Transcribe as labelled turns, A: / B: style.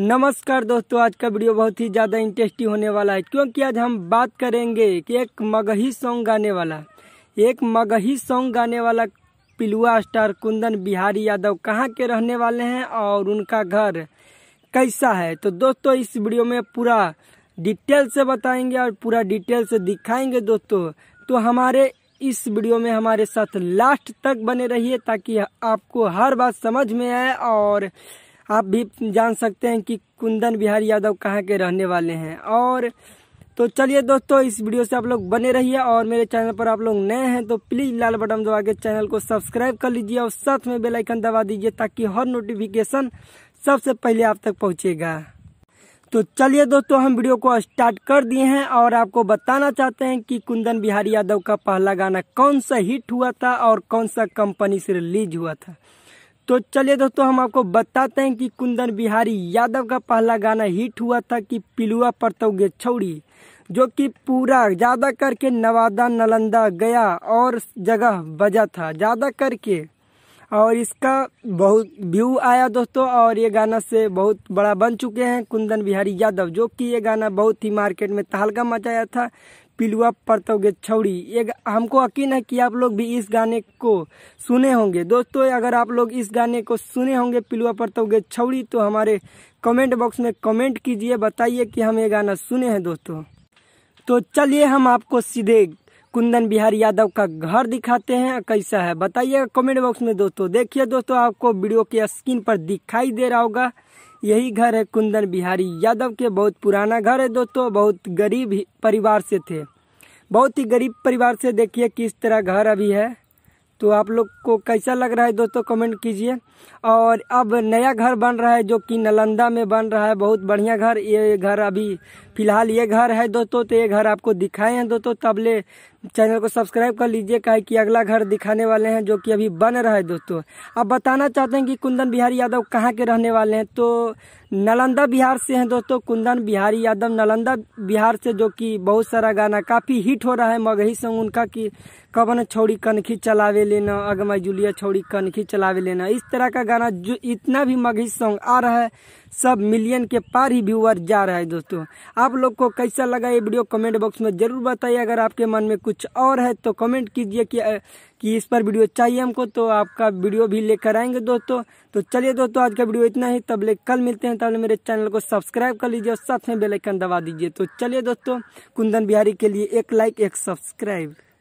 A: नमस्कार दोस्तों आज का वीडियो बहुत ही ज़्यादा इंटरेस्टिंग होने वाला है क्योंकि आज हम बात करेंगे कि एक मगही सॉन्ग गाने वाला एक मगही सॉन्ग गाने वाला पिलुआ स्टार कुंदन बिहारी यादव कहाँ के रहने वाले हैं और उनका घर कैसा है तो दोस्तों इस वीडियो में पूरा डिटेल से बताएंगे और पूरा डिटेल से दिखाएंगे दोस्तों तो हमारे इस वीडियो में हमारे साथ लास्ट तक बने रहिए ताकि आपको हर बात समझ में आए और आप भी जान सकते हैं कि कुंदन बिहारी यादव कहाँ के रहने वाले हैं और तो चलिए दोस्तों इस वीडियो से आप लोग बने रहिए और मेरे चैनल पर आप लोग नए हैं तो प्लीज़ लाल बटन दबा के चैनल को सब्सक्राइब कर लीजिए और साथ में बेल आइकन दबा दीजिए ताकि हर नोटिफिकेशन सबसे पहले आप तक पहुंचेगा तो चलिए दोस्तों हम वीडियो को स्टार्ट कर दिए हैं और आपको बताना चाहते हैं कि कुंदन बिहारी यादव का पहला गाना कौन सा हिट हुआ था और कौन सा कंपनी से रिलीज हुआ था तो चलिए दोस्तों हम आपको बताते हैं कि कुंदन बिहारी यादव का पहला गाना हिट हुआ था कि पिलुआ परतौगे छौड़ी जो कि पूरा ज़्यादा करके नवादा नालंदा गया और जगह बजा था ज़्यादा करके और इसका बहुत व्यू आया दोस्तों और ये गाना से बहुत बड़ा बन चुके हैं कुंदन बिहारी यादव जो कि ये गाना बहुत ही मार्केट में तहलका मचाया था पिलुआ परतोगे छौड़ी ये हमको यकीन है कि आप लोग भी इस गाने को सुने होंगे दोस्तों अगर आप लोग इस गाने को सुने होंगे पिलुआ परतोगे छौड़ी तो हमारे कमेंट बॉक्स में कमेंट कीजिए बताइए कि हम ये गाना सुने हैं दोस्तों तो चलिए हम आपको सीधे कुंदन बिहारी यादव का घर दिखाते हैं कैसा है बताइएगा कमेंट बॉक्स में दोस्तों देखिए दोस्तों आपको वीडियो के स्क्रीन पर दिखाई दे रहा होगा यही घर है कुंदन बिहारी यादव के बहुत पुराना घर है दोस्तों बहुत गरीब परिवार से थे बहुत ही गरीब परिवार से देखिए किस तरह घर अभी है तो आप लोग को कैसा लग रहा है दोस्तों कमेंट कीजिए और अब नया घर बन रहा है जो कि नालंदा में बन रहा है बहुत बढ़िया घर ये घर अभी फिलहाल ये घर है दोस्तों तो ये घर आपको दिखाए हैं दोस्तों तबले चैनल को सब्सक्राइब कर लीजिए कहे कि अगला घर दिखाने वाले हैं जो कि अभी बन रहा है दोस्तों अब बताना चाहते हैं कि कुंदन बिहारी यादव कहाँ के रहने वाले हैं तो नालंदा बिहार से हैं दोस्तों कुंदन बिहारी यादव नालंदा बिहार से जो कि बहुत सारा गाना काफ़ी हिट हो रहा है मगही संग उनका कि कबन छोड़ी कनखी चलावे चलावे लेना अगमा जुलिया छोड़ी कनखी चलावे लेना इस तरह का गाना जो इतना भी मगही सॉन्ग आ रहा है सब मिलियन के पार ही व्यूअर जा रहा है दोस्तों आप लोग को कैसा लगा ये वीडियो कमेंट बॉक्स में ज़रूर बताइए अगर आपके मन में कुछ और है तो कमेंट कीजिए कि कि इस पर वीडियो चाहिए हमको तो आपका वीडियो भी लेकर आएंगे दोस्तों तो चलिए दोस्तों आज का वीडियो इतना ही तब ले कल मिलते हैं तब मेरे चैनल को सब्सक्राइब कर लीजिए और साथ में बेलाइकन दबा दीजिए तो चलिए दोस्तों कुंदन बिहारी के लिए एक लाइक एक सब्सक्राइब